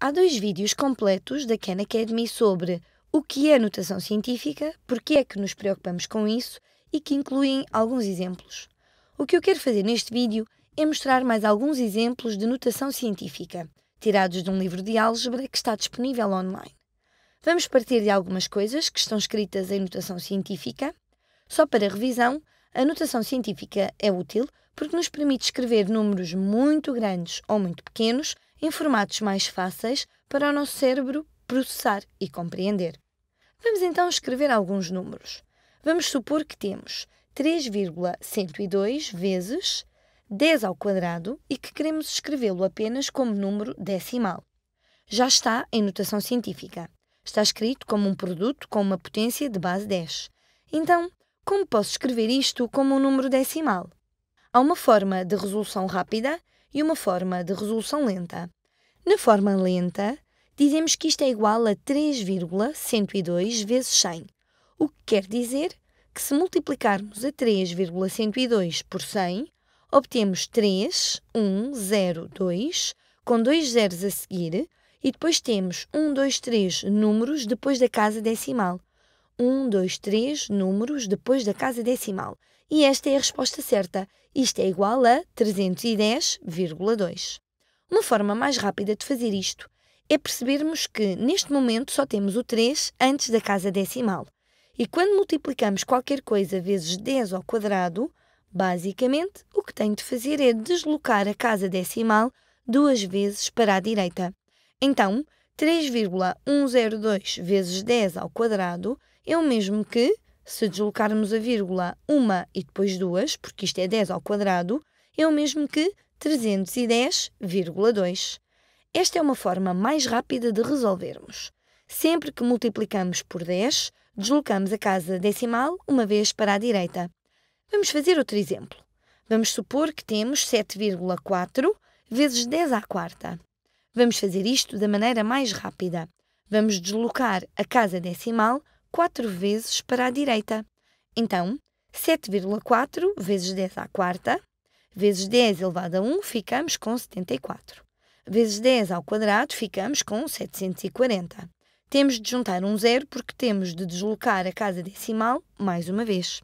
Há dois vídeos completos da Khan Academy sobre o que é notação científica, porque é que nos preocupamos com isso e que incluem alguns exemplos. O que eu quero fazer neste vídeo é mostrar mais alguns exemplos de notação científica, tirados de um livro de álgebra que está disponível online. Vamos partir de algumas coisas que estão escritas em notação científica. Só para revisão, a notação científica é útil porque nos permite escrever números muito grandes ou muito pequenos em formatos mais fáceis para o nosso cérebro processar e compreender. Vamos então escrever alguns números. Vamos supor que temos 3,102 vezes 10 ao quadrado e que queremos escrevê-lo apenas como número decimal. Já está em notação científica. Está escrito como um produto com uma potência de base 10. Então, como posso escrever isto como um número decimal? Há uma forma de resolução rápida e uma forma de resolução lenta. Na forma lenta, dizemos que isto é igual a 3,102 vezes 100, o que quer dizer que se multiplicarmos a 3,102 por 100, obtemos 3102, com dois zeros a seguir, e depois temos 1, 2, 3 números depois da casa decimal. 1, 2, 3 números depois da casa decimal. E esta é a resposta certa. Isto é igual a 310,2. Uma forma mais rápida de fazer isto é percebermos que, neste momento, só temos o 3 antes da casa decimal. E quando multiplicamos qualquer coisa vezes 10 ao quadrado, basicamente o que tenho de fazer é deslocar a casa decimal duas vezes para a direita. Então, 3,102 vezes 10 ao quadrado é o mesmo que, se deslocarmos a vírgula uma e depois duas, porque isto é 10 ao quadrado, é o mesmo que 310,2. Esta é uma forma mais rápida de resolvermos. Sempre que multiplicamos por 10, deslocamos a casa decimal uma vez para a direita. Vamos fazer outro exemplo. Vamos supor que temos 7,4 vezes 10 à quarta. Vamos fazer isto da maneira mais rápida. Vamos deslocar a casa decimal 4 vezes para a direita. Então, 7,4 vezes 10 à quarta vezes 10 elevado a 1, ficamos com 74. Vezes 10 ao quadrado, ficamos com 740. Temos de juntar um zero porque temos de deslocar a casa decimal mais uma vez.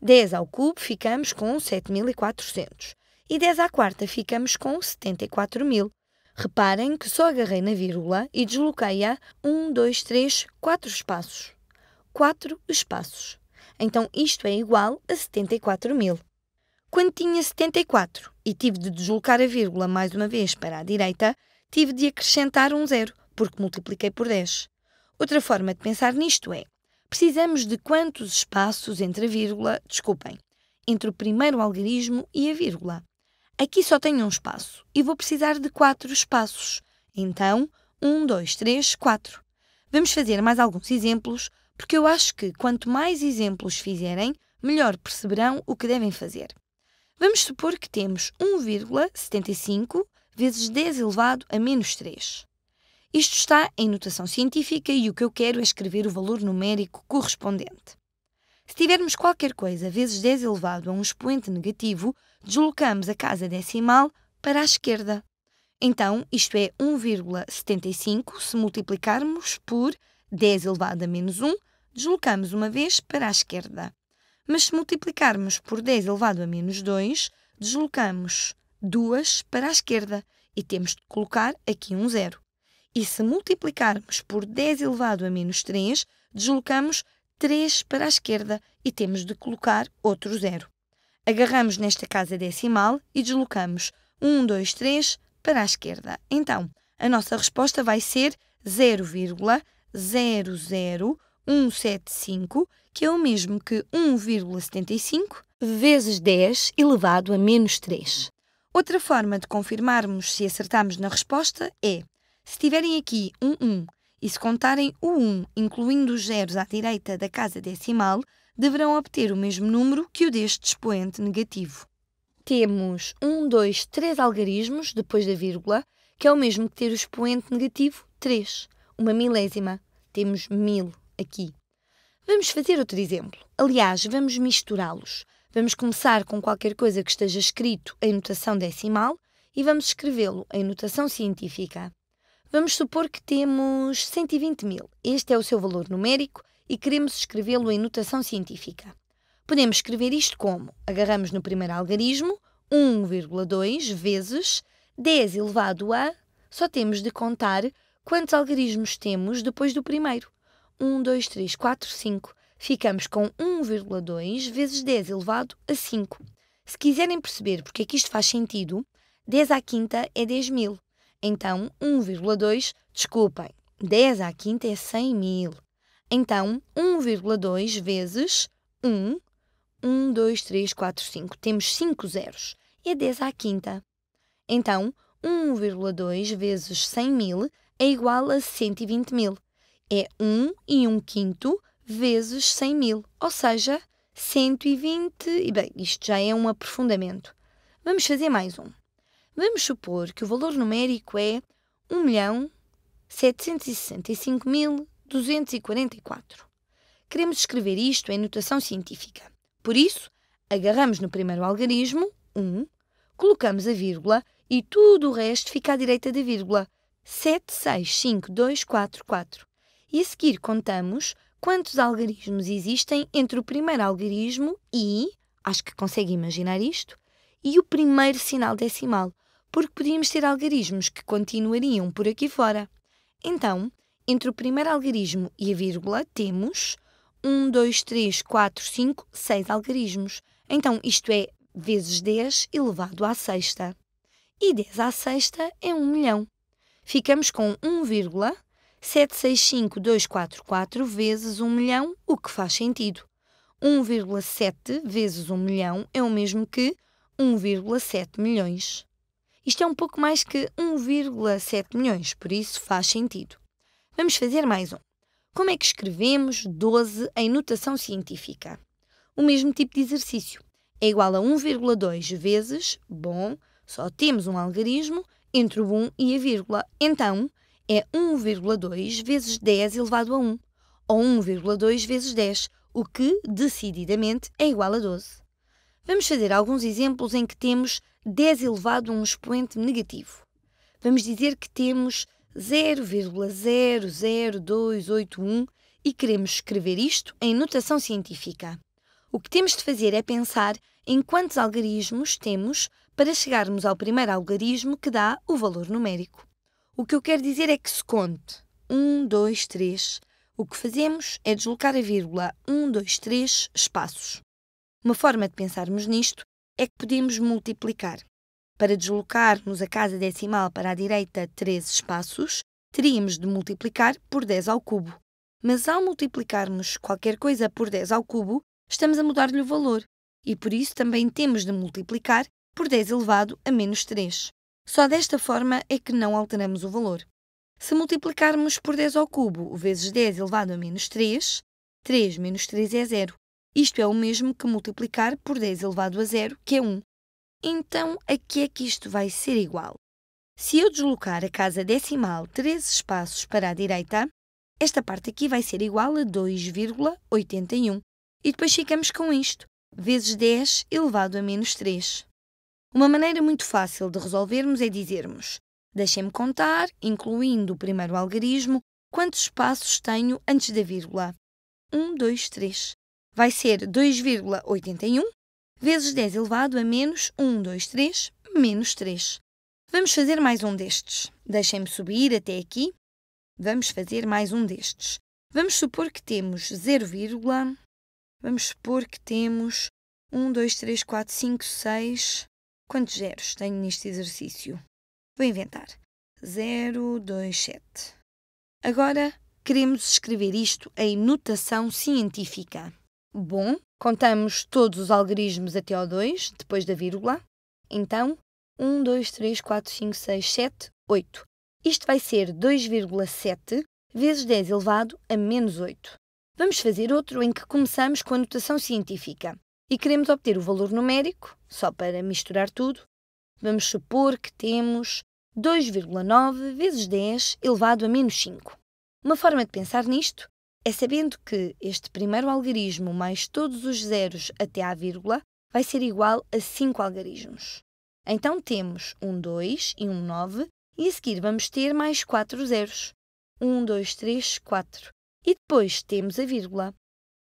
10 ao cubo, ficamos com 7400. E 10 à quarta, ficamos com 74.000. Reparem que só agarrei na vírgula e desloquei-a 1, 2, 3, 4 espaços. 4 espaços. Então isto é igual a 74.000. Quando tinha 74 e tive de deslocar a vírgula mais uma vez para a direita, tive de acrescentar um zero, porque multipliquei por 10. Outra forma de pensar nisto é: precisamos de quantos espaços entre a vírgula, desculpem, entre o primeiro algarismo e a vírgula? Aqui só tenho um espaço e vou precisar de quatro espaços. Então, 1, 2, 3, 4. Vamos fazer mais alguns exemplos, porque eu acho que quanto mais exemplos fizerem, melhor perceberão o que devem fazer. Vamos supor que temos 1,75 vezes 10 elevado a menos 3. Isto está em notação científica e o que eu quero é escrever o valor numérico correspondente. Se tivermos qualquer coisa vezes 10 elevado a um expoente negativo, deslocamos a casa decimal para a esquerda. Então, isto é 1,75 se multiplicarmos por 10 elevado a menos 1, deslocamos uma vez para a esquerda. Mas se multiplicarmos por 10 elevado a menos 2, deslocamos 2 para a esquerda e temos de colocar aqui um zero. E se multiplicarmos por 10 elevado a menos 3, deslocamos 3 para a esquerda e temos de colocar outro zero. Agarramos nesta casa decimal e deslocamos 1, 2, 3 para a esquerda. Então, a nossa resposta vai ser 0,001. 175, que é o mesmo que 1,75 vezes 10 elevado a menos 3. Outra forma de confirmarmos se acertamos na resposta é: se tiverem aqui um 1 e se contarem o 1, incluindo os zeros à direita da casa decimal, deverão obter o mesmo número que o deste expoente negativo. Temos 1, 2, 3 algarismos depois da vírgula, que é o mesmo que ter o expoente negativo 3, uma milésima. Temos mil aqui. Vamos fazer outro exemplo. Aliás, vamos misturá-los. Vamos começar com qualquer coisa que esteja escrito em notação decimal e vamos escrevê-lo em notação científica. Vamos supor que temos 120 mil. Este é o seu valor numérico e queremos escrevê-lo em notação científica. Podemos escrever isto como agarramos no primeiro algarismo 1,2 vezes 10 elevado a. Só temos de contar quantos algarismos temos depois do primeiro. 1, 2, 3, 4, 5, ficamos com 1,2 vezes 10 elevado a 5. Se quiserem perceber porque é que isto faz sentido, 10 à quinta é 10 mil. Então, 1,2, desculpem, 10 à quinta é 100 mil. Então, 1,2 vezes 1, 1, 2, 3, 4, 5. Temos 5 zeros. É 10 à quinta. Então, 1,2 vezes 100 mil é igual a 120 mil é 1 e 1 quinto vezes 100 mil, ou seja, 120. E bem, isto já é um aprofundamento. Vamos fazer mais um. Vamos supor que o valor numérico é 1 milhão 765.244. Queremos escrever isto em notação científica. Por isso, agarramos no primeiro algarismo, 1, colocamos a vírgula e tudo o resto fica à direita da vírgula, 7, 6, 5, 2, 4, 4 e a seguir contamos quantos algarismos existem entre o primeiro algarismo e, acho que consegue imaginar isto, e o primeiro sinal decimal, porque podíamos ter algarismos que continuariam por aqui fora. Então, entre o primeiro algarismo e a vírgula, temos 1, 2, 3, 4, 5, 6 algarismos. Então, isto é vezes 10 elevado à sexta. E 10 à sexta é 1 milhão. Ficamos com 1, 765,244 vezes 1 milhão, o que faz sentido. 1,7 vezes 1 milhão é o mesmo que 1,7 milhões. Isto é um pouco mais que 1,7 milhões, por isso faz sentido. Vamos fazer mais um. Como é que escrevemos 12 em notação científica? O mesmo tipo de exercício. É igual a 1,2 vezes, bom, só temos um algarismo entre o 1 e a vírgula. Então, é 1,2 vezes 10 elevado a 1, ou 1,2 vezes 10, o que, decididamente, é igual a 12. Vamos fazer alguns exemplos em que temos 10 elevado a um expoente negativo. Vamos dizer que temos 0,00281 e queremos escrever isto em notação científica. O que temos de fazer é pensar em quantos algarismos temos para chegarmos ao primeiro algarismo que dá o valor numérico. O que eu quero dizer é que se conte. 1, 2, 3. O que fazemos é deslocar a vírgula 1, 2, 3 espaços. Uma forma de pensarmos nisto é que podemos multiplicar. Para deslocarmos a casa decimal para a direita 13 espaços, teríamos de multiplicar por 10 ao cubo. Mas ao multiplicarmos qualquer coisa por 10 ao cubo, estamos a mudar-lhe o valor e por isso também temos de multiplicar por 10 elevado a menos 3. Só desta forma é que não alteramos o valor. Se multiplicarmos por 10 ao cubo vezes 10 elevado a menos 3, 3 menos 3 é zero. Isto é o mesmo que multiplicar por 10 elevado a zero, que é 1. Então, a que é que isto vai ser igual? Se eu deslocar a casa decimal 3 espaços para a direita, esta parte aqui vai ser igual a 2,81. E depois ficamos com isto, vezes 10 elevado a menos 3. Uma maneira muito fácil de resolvermos é dizermos: deixem-me contar, incluindo o primeiro algarismo, quantos espaços tenho antes da vírgula. 1, 2, 3. Vai ser 2,81 vezes 10 elevado a menos 1, 2, 3, menos 3. Vamos fazer mais um destes. Deixem-me subir até aqui. Vamos fazer mais um destes. Vamos supor que temos 0, vamos supor que temos 1, 2, 3, 4, 5, 6, Quantos zeros tenho neste exercício? Vou inventar. 0, 2, 7. Agora queremos escrever isto em notação científica. Bom, contamos todos os algarismos até ao 2, depois da vírgula. Então, 1, 2, 3, 4, 5, 6, 7, 8. Isto vai ser 2,7 vezes 10 elevado a menos 8. Vamos fazer outro em que começamos com a notação científica e queremos obter o valor numérico, só para misturar tudo, vamos supor que temos 2,9 vezes 10 elevado a menos 5. Uma forma de pensar nisto é sabendo que este primeiro algarismo mais todos os zeros até à vírgula vai ser igual a 5 algarismos. Então temos um 2 e um 9 e a seguir vamos ter mais 4 zeros. 1, 2, 3, 4. E depois temos a vírgula.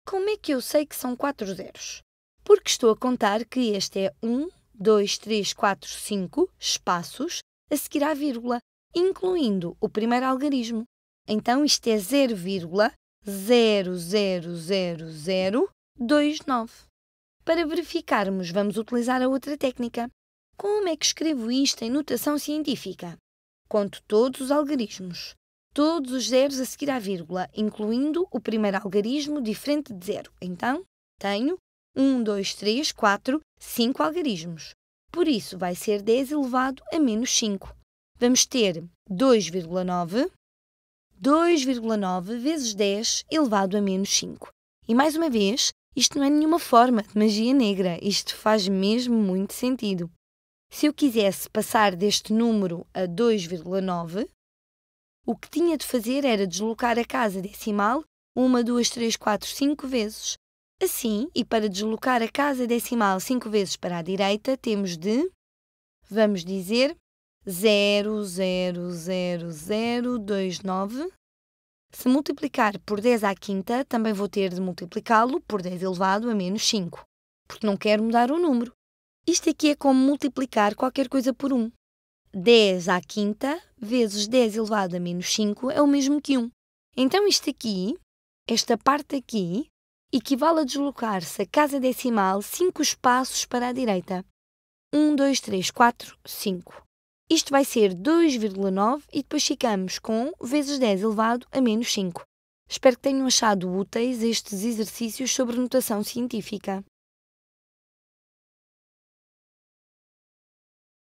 Como é que eu sei que são 4 zeros? porque estou a contar que este é 1, 2, 3, 4, 5 espaços a seguir à vírgula, incluindo o primeiro algarismo. Então isto é 0,000029. Para verificarmos, vamos utilizar a outra técnica. Como é que escrevo isto em notação científica? Conto todos os algarismos, todos os zeros a seguir à vírgula, incluindo o primeiro algarismo diferente de zero. Então, tenho 1, 2, 3, 4, 5 algarismos. Por isso, vai ser 10 elevado a menos 5. Vamos ter 2,9, 2,9 vezes 10 elevado a menos 5. E mais uma vez, isto não é nenhuma forma de magia negra, isto faz mesmo muito sentido. Se eu quisesse passar deste número a 2,9, o que tinha de fazer era deslocar a casa decimal 1, 2, 3, 4, 5 vezes Assim, e para deslocar a casa decimal 5 vezes para a direita, temos de, vamos dizer, 0,00029. Se multiplicar por 10 à quinta, também vou ter de multiplicá-lo por 10 elevado a menos 5, porque não quero mudar o número. Isto aqui é como multiplicar qualquer coisa por 1. 10 à quinta vezes 10 elevado a menos 5 é o mesmo que 1. Então isto aqui, esta parte aqui, equivale a deslocar-se a casa decimal 5 espaços para a direita. 1, 2, 3, 4, 5. Isto vai ser 2,9 e depois ficamos com vezes 10 elevado a menos 5. Espero que tenham achado úteis estes exercícios sobre notação científica.